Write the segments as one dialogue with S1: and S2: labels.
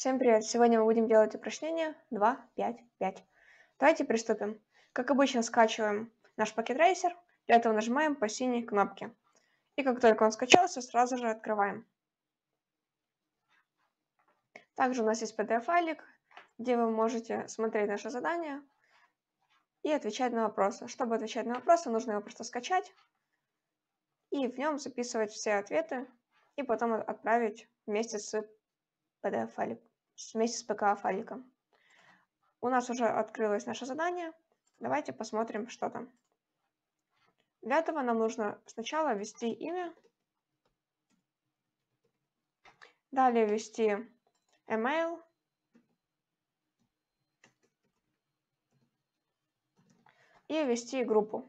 S1: Всем привет! Сегодня мы будем делать упражнение 2, 5, 5. Давайте приступим. Как обычно, скачиваем наш пакет рейсер, для этого нажимаем по синей кнопке. И как только он скачался, сразу же открываем. Также у нас есть PDF-файлик, где вы можете смотреть наше задание и отвечать на вопросы. Чтобы отвечать на вопросы, нужно его просто скачать и в нем записывать все ответы и потом отправить вместе с PDF-файликом вместе с ПК файликом. У нас уже открылось наше задание. Давайте посмотрим, что там. Для этого нам нужно сначала ввести имя, далее ввести email, и ввести группу.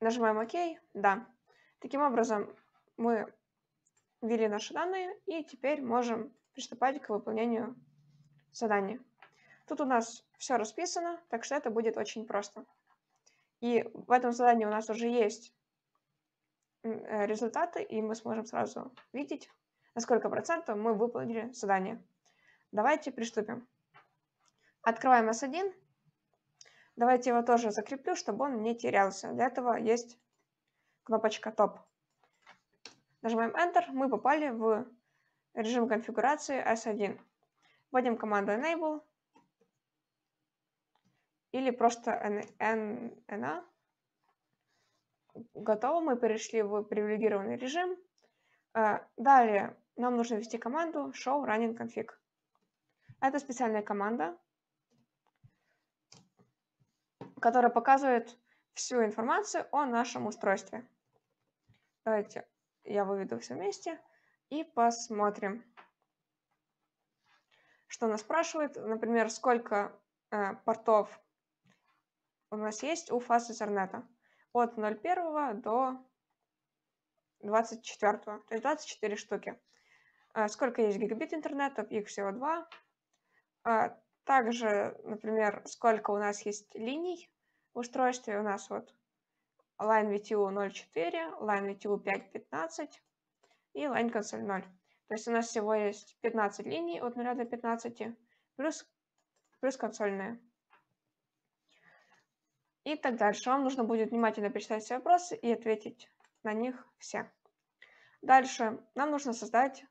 S1: Нажимаем ОК, да. Таким образом мы ввели наши данные, и теперь можем приступать к выполнению задания. Тут у нас все расписано, так что это будет очень просто. И в этом задании у нас уже есть э, результаты, и мы сможем сразу видеть, на сколько процентов мы выполнили задание. Давайте приступим. Открываем S1. Давайте его тоже закреплю, чтобы он не терялся. Для этого есть кнопочка «Топ». Нажимаем Enter, мы попали в режим конфигурации S1. Вводим команду Enable или просто NA. Готово, мы перешли в привилегированный режим. Э, далее нам нужно ввести команду show running config. Это специальная команда, которая показывает всю информацию о нашем устройстве. Давайте я выведу все вместе и посмотрим, что нас спрашивает. Например, сколько э, портов у нас есть у фаз Ethernet от 01 до 24, то есть 24 штуки. Э, сколько есть гигабит интернета? их всего два. Э, также, например, сколько у нас есть линий в устройстве, у нас вот line VTU 0.4, line VTU 5.15 и line console 0. То есть у нас всего есть 15 линий от 0 до 15, плюс, плюс консольные. И так дальше. Вам нужно будет внимательно перечитать все вопросы и ответить на них все. Дальше нам нужно создать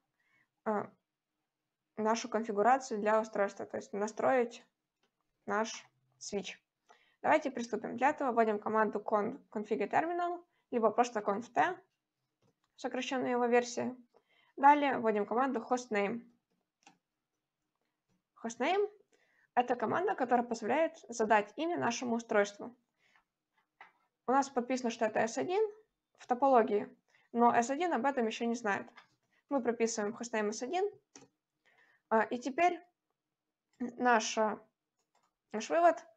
S1: э, нашу конфигурацию для устройства, то есть настроить наш switch. Давайте приступим. Для этого вводим команду conf, config terminal, либо просто t, сокращенная его версия. Далее вводим команду hostname. Hostname – это команда, которая позволяет задать имя нашему устройству. У нас подписано, что это S1 в топологии, но S1 об этом еще не знает. Мы прописываем hostname S1, а, и теперь наш, наш вывод –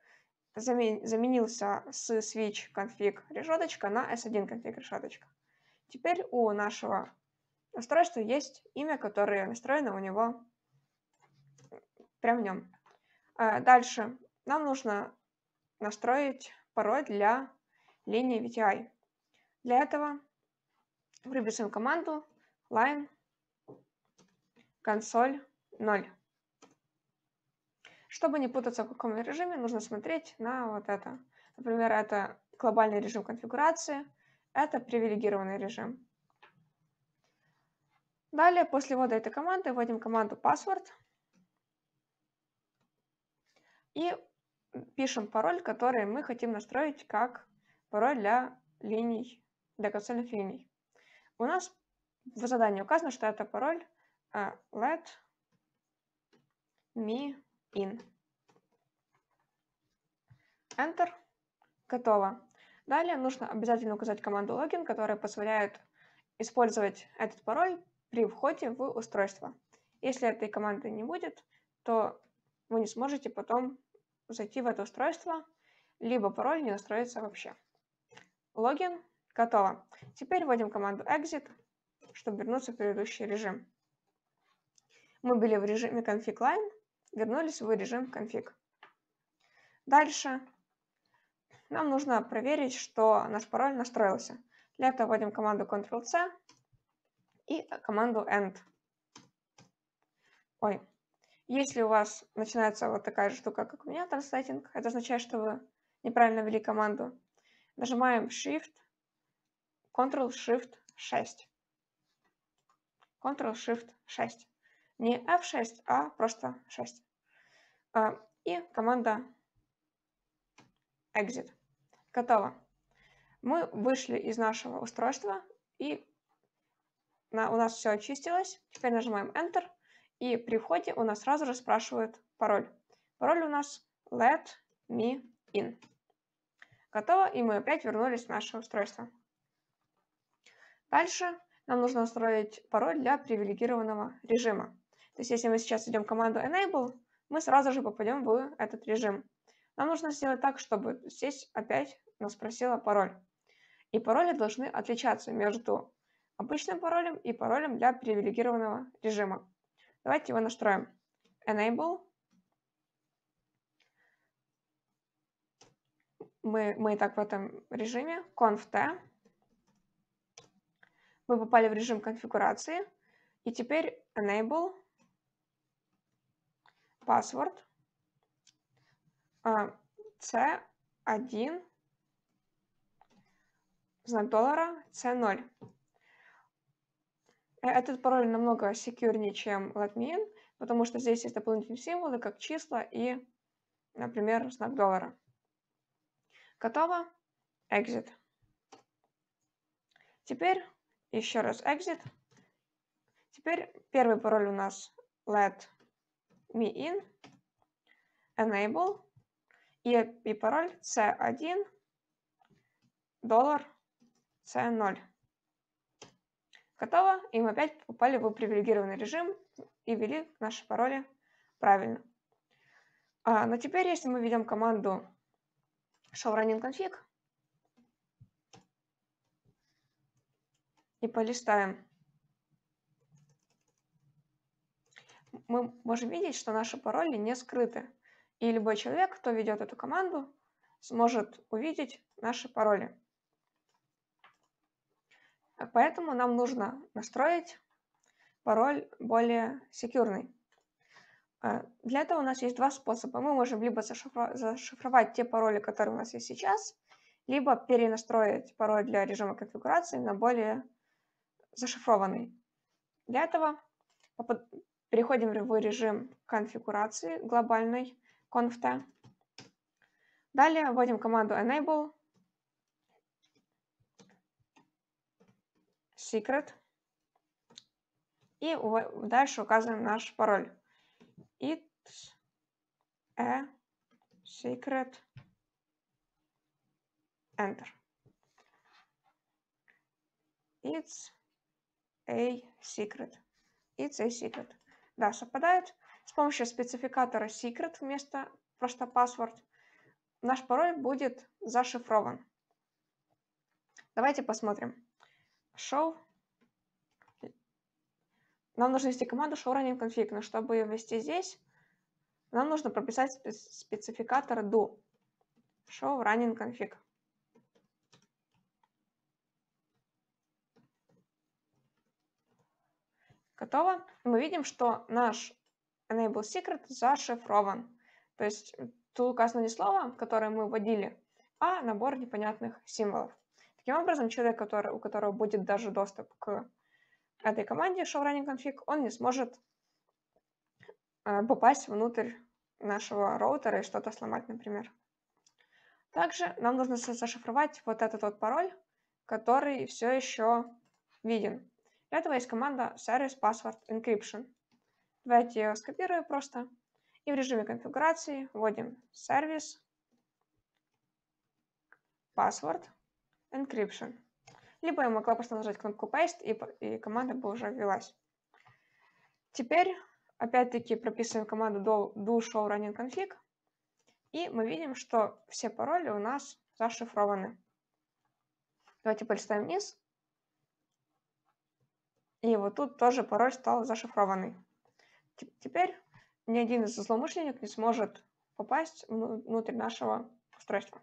S1: заменился с switch config решеточка на s1 config решеточка. Теперь у нашего устройства есть имя, которое настроено у него прям в нем. А, дальше нам нужно настроить пароль для линии VTI. Для этого выписываем команду line console 0. Чтобы не путаться в каком режиме, нужно смотреть на вот это. Например, это глобальный режим конфигурации, это привилегированный режим. Далее, после ввода этой команды, вводим команду password и пишем пароль, который мы хотим настроить как пароль для линий, для консольных линий. У нас в задании указано, что это пароль uh, let me in. Enter. Готово. Далее нужно обязательно указать команду login, которая позволяет использовать этот пароль при входе в устройство. Если этой команды не будет, то вы не сможете потом зайти в это устройство, либо пароль не настроится вообще. Логин. Готово. Теперь вводим команду exit, чтобы вернуться в предыдущий режим. Мы были в режиме config line, вернулись в режим конфиг. Дальше нам нужно проверить, что наш пароль настроился. Для этого вводим команду Ctrl-C и команду End. Ой. Если у вас начинается вот такая же штука, как у меня, транслейтинг, это означает, что вы неправильно ввели команду. Нажимаем Shift, Ctrl-Shift 6. Ctrl-Shift 6. Не F6, а просто 6. А, и команда exit. Готово. Мы вышли из нашего устройства, и на, у нас все очистилось. Теперь нажимаем Enter, и при входе у нас сразу же спрашивают пароль. Пароль у нас let me in. Готово, и мы опять вернулись в наше устройство. Дальше нам нужно настроить пароль для привилегированного режима. То есть если мы сейчас идем команду enable, мы сразу же попадем в этот режим. Нам нужно сделать так, чтобы здесь опять нас просила пароль. И пароли должны отличаться между обычным паролем и паролем для привилегированного режима. Давайте его настроим. Enable. Мы, мы и так в этом режиме. Conf-T. Мы попали в режим конфигурации. И теперь Enable паспорт c а, 1 знак доллара, c 0. Э, этот пароль намного секьюрнее, чем LogMeIn, потому что здесь есть дополнительные символы, как числа и, например, знак доллара. Готово. Exit. Теперь еще раз exit. Теперь первый пароль у нас let mein enable и IP пароль c1 доллар c0. Готово, и мы опять попали в привилегированный режим и ввели наши пароли правильно. А, но теперь, если мы ведем команду shell running config и полистаем мы можем видеть, что наши пароли не скрыты. И любой человек, кто ведет эту команду, сможет увидеть наши пароли. Поэтому нам нужно настроить пароль более секьюрный. А, для этого у нас есть два способа. Мы можем либо зашифровать те пароли, которые у нас есть сейчас, либо перенастроить пароль для режима конфигурации на более зашифрованный. Для этого Переходим в режим конфигурации глобальной конфта. Далее вводим команду enable secret и дальше указываем наш пароль. It's a secret enter. It's a secret. It's a secret. Да, совпадают. С помощью спецификатора secret вместо просто password наш пароль будет зашифрован. Давайте посмотрим. Show. Нам нужно ввести команду show running config, но чтобы ее ввести здесь, нам нужно прописать спецификатор do. Show running config. Готово. Мы видим, что наш enable secret зашифрован. То есть тут указано не слово, которое мы вводили, а набор непонятных символов. Таким образом, человек, который, у которого будет даже доступ к этой команде show running config, он не сможет э, попасть внутрь нашего роутера и что-то сломать, например. Также нам нужно зашифровать вот этот вот пароль, который все еще виден. Для этого есть команда service password encryption. Давайте ее скопирую просто. И в режиме конфигурации вводим service password encryption. Либо я могла просто нажать кнопку paste, и, и команда бы уже ввелась. Теперь опять-таки прописываем команду do, do show running config. И мы видим, что все пароли у нас зашифрованы. Давайте полистаем вниз. И вот тут тоже пароль стал зашифрованный. теперь ни один из злоумышленников не сможет попасть внутрь нашего устройства.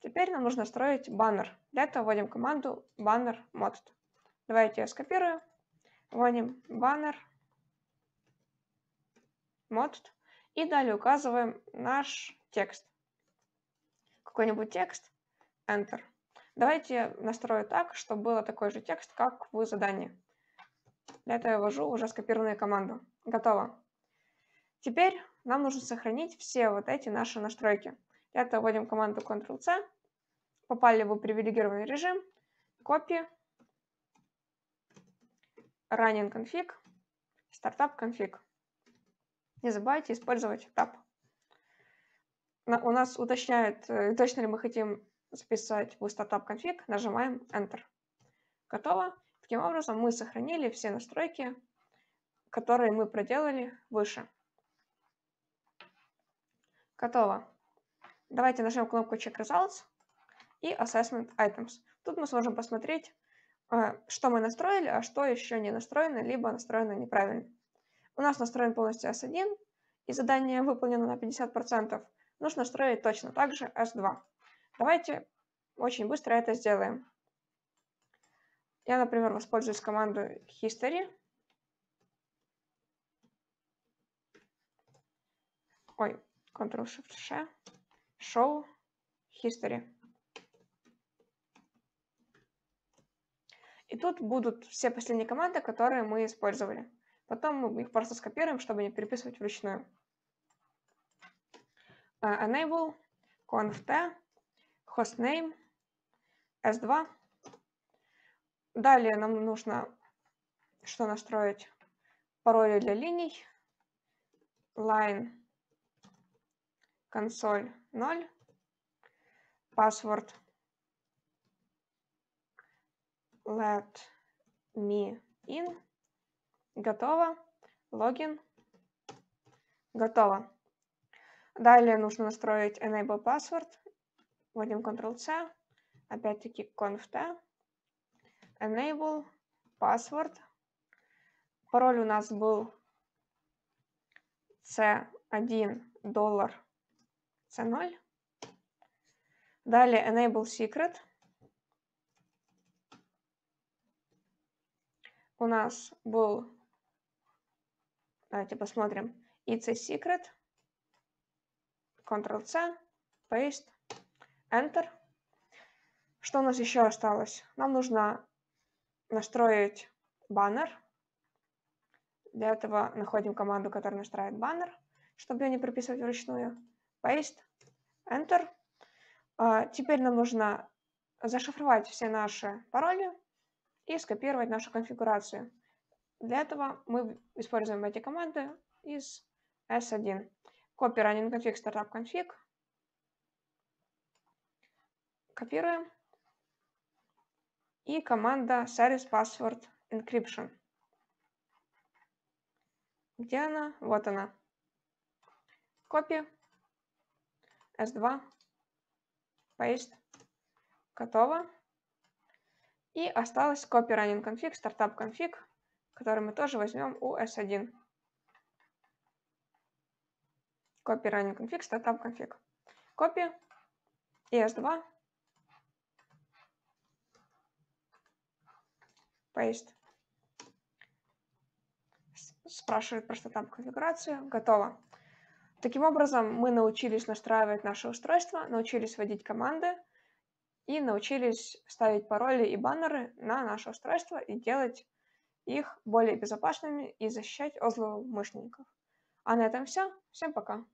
S1: Теперь нам нужно строить баннер. Для этого вводим команду banner mod. Давайте я скопирую. Вводим banner mod. И далее указываем наш текст. Какой-нибудь текст. Enter. Давайте настрою так, чтобы было такой же текст, как в задании. Для этого я ввожу уже скопированную команду. Готово. Теперь нам нужно сохранить все вот эти наши настройки. Для этого вводим команду Ctrl-C, попали в привилегированный режим, copy, running config, startup config. Не забывайте использовать tab. У нас уточняет, э, точно ли мы хотим записать в startup config, нажимаем Enter. Готово. Таким образом, мы сохранили все настройки, которые мы проделали выше. Готово. Давайте нажмем кнопку Check Results и Assessment Items. Тут мы сможем посмотреть, э, что мы настроили, а что еще не настроено, либо настроено неправильно. У нас настроен полностью S1, и задание выполнено на 50%. Нужно настроить точно так же S2. Давайте очень быстро это сделаем. Я, например, воспользуюсь командой history. Ой, Ctrl-Shift-Sh, show, history. И тут будут все последние команды, которые мы использовали. Потом мы их просто скопируем, чтобы не переписывать вручную. Uh, enable, conft, hostname, s2. Далее нам нужно что настроить? Пароли для линий, line, консоль 0, password let me in. Готово. Логин. Готово. Далее нужно настроить enable password вводим Ctrl-C, опять-таки conf-t, enable, password. Пароль у нас был C1 доллар C0. Далее enable secret. У нас был, давайте посмотрим, it's a secret, Ctrl-C, paste, Enter. Что у нас еще осталось? Нам нужно настроить баннер. Для этого находим команду, которая настраивает баннер, чтобы ее не прописывать вручную. Paste. Enter. А, теперь нам нужно зашифровать все наши пароли и скопировать нашу конфигурацию. Для этого мы используем эти команды из S1. Copy running config startup config Копируем. И команда service password encryption. Где она? Вот она. Копия. S2. Paste. Готово. И осталось copy running config, startup config, который мы тоже возьмем у S1. Copy running config, startup config. Copy. И S2. paste. Спрашивает просто там конфигурацию. Готово. Таким образом, мы научились настраивать наше устройство, научились вводить команды и научились ставить пароли и баннеры на наше устройство и делать их более безопасными и защищать от злоумышленников. А на этом все. Всем пока.